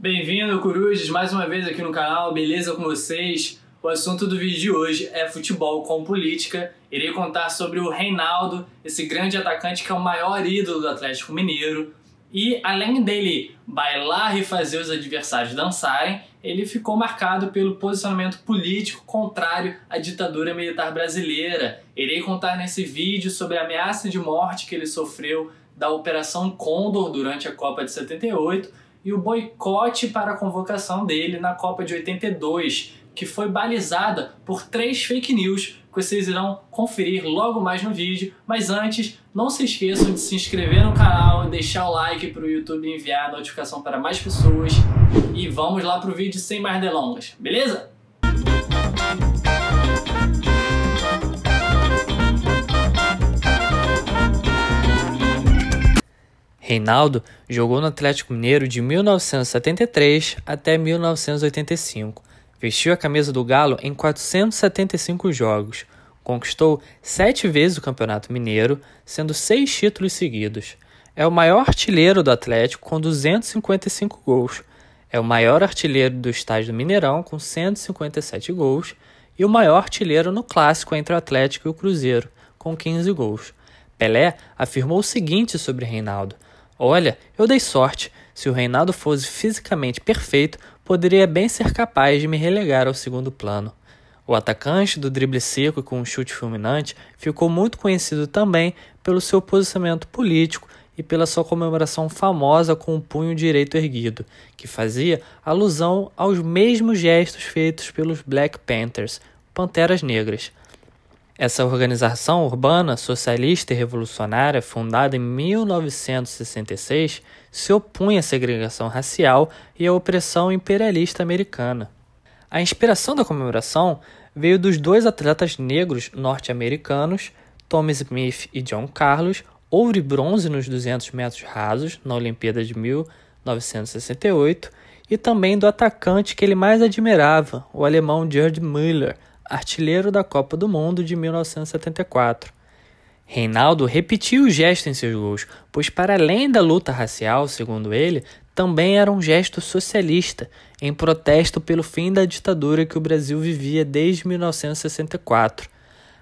Bem-vindo, Corujas, mais uma vez aqui no canal, beleza com vocês? O assunto do vídeo de hoje é futebol com política. Irei contar sobre o Reinaldo, esse grande atacante que é o maior ídolo do Atlético Mineiro. E além dele bailar e fazer os adversários dançarem, ele ficou marcado pelo posicionamento político contrário à ditadura militar brasileira. Irei contar nesse vídeo sobre a ameaça de morte que ele sofreu da Operação Condor durante a Copa de 78 e o boicote para a convocação dele na Copa de 82, que foi balizada por três fake news que vocês irão conferir logo mais no vídeo. Mas antes, não se esqueçam de se inscrever no canal, deixar o like para o YouTube enviar a notificação para mais pessoas. E vamos lá para o vídeo sem mais delongas, beleza? Reinaldo jogou no Atlético Mineiro de 1973 até 1985. Vestiu a camisa do Galo em 475 jogos. Conquistou sete vezes o Campeonato Mineiro, sendo seis títulos seguidos. É o maior artilheiro do Atlético com 255 gols. É o maior artilheiro do estádio do Mineirão com 157 gols e o maior artilheiro no clássico entre o Atlético e o Cruzeiro, com 15 gols. Pelé afirmou o seguinte sobre Reinaldo: Olha, eu dei sorte. Se o reinado fosse fisicamente perfeito, poderia bem ser capaz de me relegar ao segundo plano. O atacante do drible seco com um chute fulminante ficou muito conhecido também pelo seu posicionamento político e pela sua comemoração famosa com o punho direito erguido, que fazia alusão aos mesmos gestos feitos pelos Black Panthers, Panteras Negras, essa organização urbana socialista e revolucionária, fundada em 1966, se opunha à segregação racial e à opressão imperialista americana. A inspiração da comemoração veio dos dois atletas negros norte-americanos, Tommy Smith e John Carlos, ouro e bronze nos 200 metros rasos na Olimpíada de 1968, e também do atacante que ele mais admirava, o alemão Gerd Müller, artilheiro da Copa do Mundo de 1974. Reinaldo repetiu o gesto em seus gols, pois, para além da luta racial, segundo ele, também era um gesto socialista, em protesto pelo fim da ditadura que o Brasil vivia desde 1964.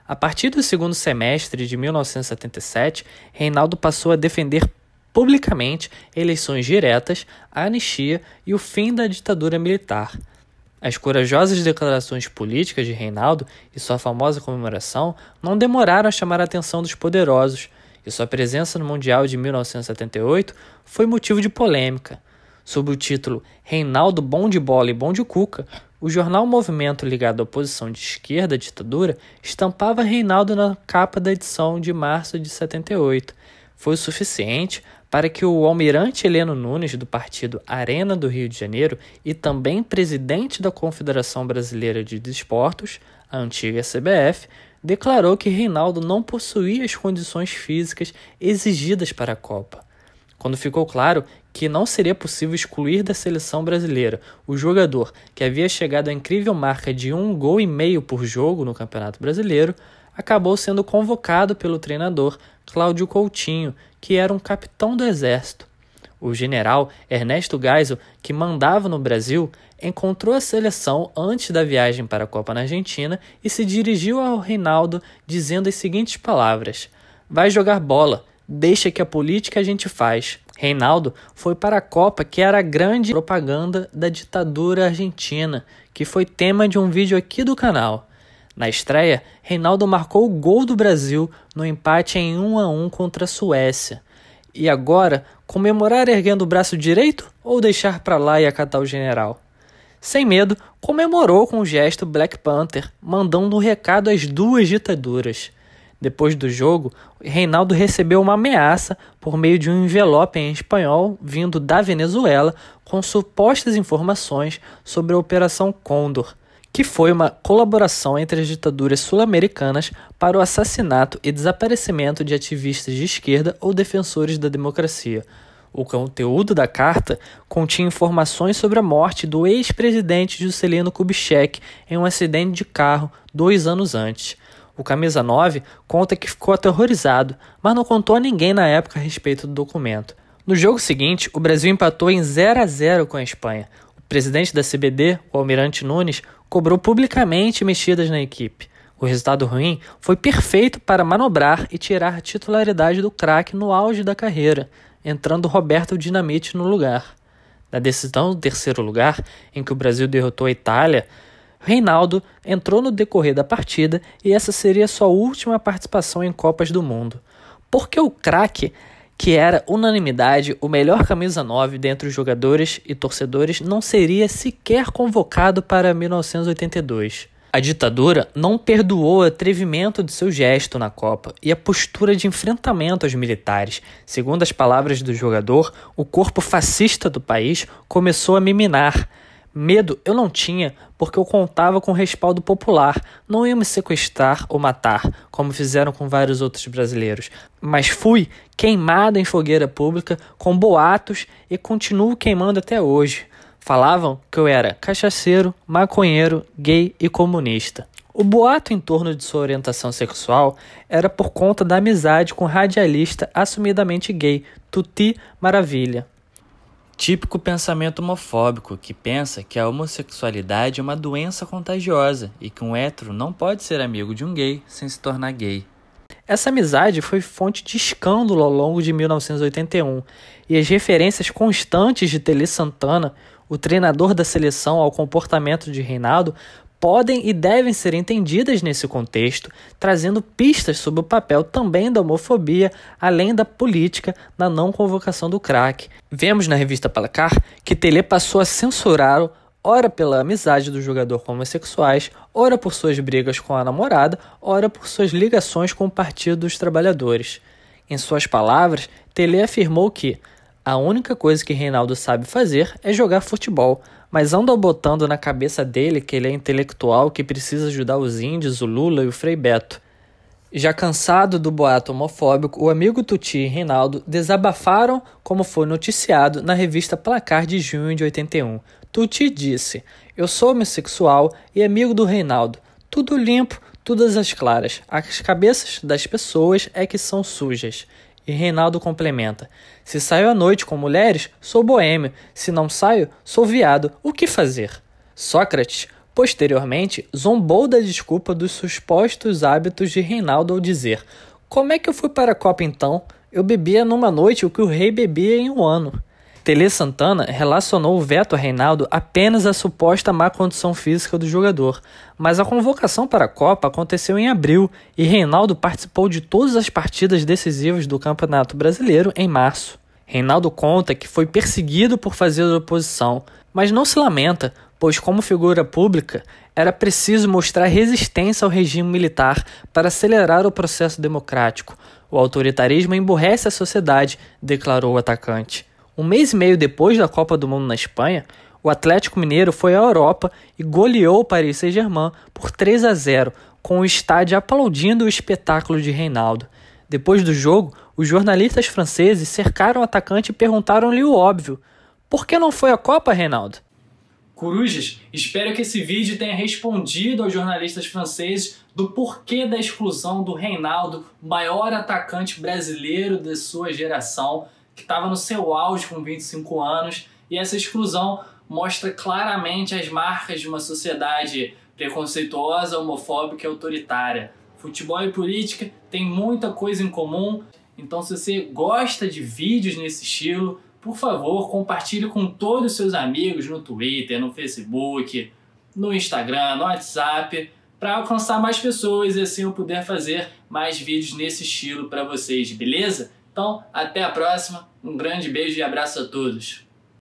A partir do segundo semestre de 1977, Reinaldo passou a defender publicamente eleições diretas, a anistia e o fim da ditadura militar. As corajosas declarações políticas de Reinaldo e sua famosa comemoração não demoraram a chamar a atenção dos poderosos, e sua presença no Mundial de 1978 foi motivo de polêmica. Sob o título Reinaldo Bom de Bola e Bom de Cuca, o jornal Movimento, ligado à oposição de esquerda à ditadura, estampava Reinaldo na capa da edição de março de 78. Foi o suficiente para que o almirante Heleno Nunes, do partido Arena do Rio de Janeiro e também presidente da Confederação Brasileira de Desportos, a antiga CBF, declarou que Reinaldo não possuía as condições físicas exigidas para a Copa. Quando ficou claro que não seria possível excluir da seleção brasileira o jogador que havia chegado à incrível marca de um gol e meio por jogo no Campeonato Brasileiro, acabou sendo convocado pelo treinador Cláudio Coutinho, que era um capitão do exército. O general Ernesto Geisel, que mandava no Brasil, encontrou a seleção antes da viagem para a Copa na Argentina e se dirigiu ao Reinaldo dizendo as seguintes palavras: Vai jogar bola, deixa que a política a gente faz. Reinaldo foi para a Copa, que era a grande propaganda da ditadura argentina, que foi tema de um vídeo aqui do canal. Na estreia, Reinaldo marcou o gol do Brasil no empate em 1 a 1 contra a Suécia. E agora, comemorar erguendo o braço direito ou deixar para lá e acatar o general? Sem medo, comemorou com o gesto Black Panther, mandando um recado às duas ditaduras. Depois do jogo, Reinaldo recebeu uma ameaça por meio de um envelope em espanhol vindo da Venezuela com supostas informações sobre a Operação Condor que foi uma colaboração entre as ditaduras sul-americanas para o assassinato e desaparecimento de ativistas de esquerda ou defensores da democracia. O conteúdo da carta continha informações sobre a morte do ex-presidente Juscelino Kubitschek em um acidente de carro dois anos antes. O Camisa 9 conta que ficou aterrorizado, mas não contou a ninguém na época a respeito do documento. No jogo seguinte, o Brasil empatou em 0 a 0 com a Espanha. O presidente da CBD, o almirante Nunes, cobrou publicamente mexidas na equipe. O resultado ruim foi perfeito para manobrar e tirar a titularidade do craque no auge da carreira, entrando Roberto Dinamite no lugar. Na decisão do terceiro lugar, em que o Brasil derrotou a Itália, Reinaldo entrou no decorrer da partida e essa seria sua última participação em Copas do Mundo. Porque o craque que era unanimidade o melhor camisa 9 dentre os jogadores e torcedores, não seria sequer convocado para 1982. A ditadura não perdoou o atrevimento de seu gesto na Copa e a postura de enfrentamento aos militares. Segundo as palavras do jogador, o corpo fascista do país começou a miminar. Medo eu não tinha, porque eu contava com o respaldo popular. Não ia me sequestrar ou matar, como fizeram com vários outros brasileiros. Mas fui queimado em fogueira pública, com boatos e continuo queimando até hoje. Falavam que eu era cachaceiro, maconheiro, gay e comunista. O boato em torno de sua orientação sexual era por conta da amizade com o radialista assumidamente gay, Tuti Maravilha. Típico pensamento homofóbico que pensa que a homossexualidade é uma doença contagiosa e que um hétero não pode ser amigo de um gay sem se tornar gay. Essa amizade foi fonte de escândalo ao longo de 1981 e as referências constantes de Tele Santana, o treinador da seleção, ao comportamento de Reinaldo podem e devem ser entendidas nesse contexto, trazendo pistas sobre o papel também da homofobia, além da política na não convocação do crack. Vemos na revista Placar que Tele passou a censurar o ora pela amizade do jogador com homossexuais, ora por suas brigas com a namorada, ora por suas ligações com o Partido dos Trabalhadores. Em suas palavras, Tele afirmou que a única coisa que Reinaldo sabe fazer é jogar futebol, mas andam botando na cabeça dele que ele é intelectual que precisa ajudar os índios, o Lula e o Frei Beto. Já cansado do boato homofóbico, o amigo Tuti e Reinaldo desabafaram como foi noticiado na revista Placar de junho de 81. Tuti disse: Eu sou homossexual e amigo do Reinaldo. Tudo limpo, todas as claras. As cabeças das pessoas é que são sujas. E Reinaldo complementa: Se saio à noite com mulheres, sou boêmio, se não saio, sou viado, o que fazer? Sócrates, posteriormente, zombou da desculpa dos supostos hábitos de Reinaldo ao dizer: Como é que eu fui para a Copa então? Eu bebia numa noite o que o rei bebia em um ano. Tele Santana relacionou o veto a Reinaldo apenas à suposta má condição física do jogador, mas a convocação para a Copa aconteceu em abril e Reinaldo participou de todas as partidas decisivas do Campeonato Brasileiro em março. Reinaldo conta que foi perseguido por fazer oposição, mas não se lamenta, pois, como figura pública, era preciso mostrar resistência ao regime militar para acelerar o processo democrático. O autoritarismo emburrece a sociedade, declarou o atacante. Um mês e meio depois da Copa do Mundo na Espanha, o Atlético Mineiro foi à Europa e goleou o Paris Saint-Germain por 3 a 0, com o estádio aplaudindo o espetáculo de Reinaldo. Depois do jogo, os jornalistas franceses cercaram o atacante e perguntaram-lhe o óbvio: por que não foi à Copa, Reinaldo? Corujas, espero que esse vídeo tenha respondido aos jornalistas franceses do porquê da exclusão do Reinaldo, maior atacante brasileiro de sua geração, que estava no seu auge com 25 anos, e essa exclusão mostra claramente as marcas de uma sociedade preconceituosa, homofóbica e autoritária. Futebol e política têm muita coisa em comum, então se você gosta de vídeos nesse estilo, por favor, compartilhe com todos os seus amigos no Twitter, no Facebook, no Instagram, no WhatsApp, para alcançar mais pessoas e assim eu puder fazer mais vídeos nesse estilo para vocês, beleza? Então, até a próxima. Um grande beijo e abraço a todos.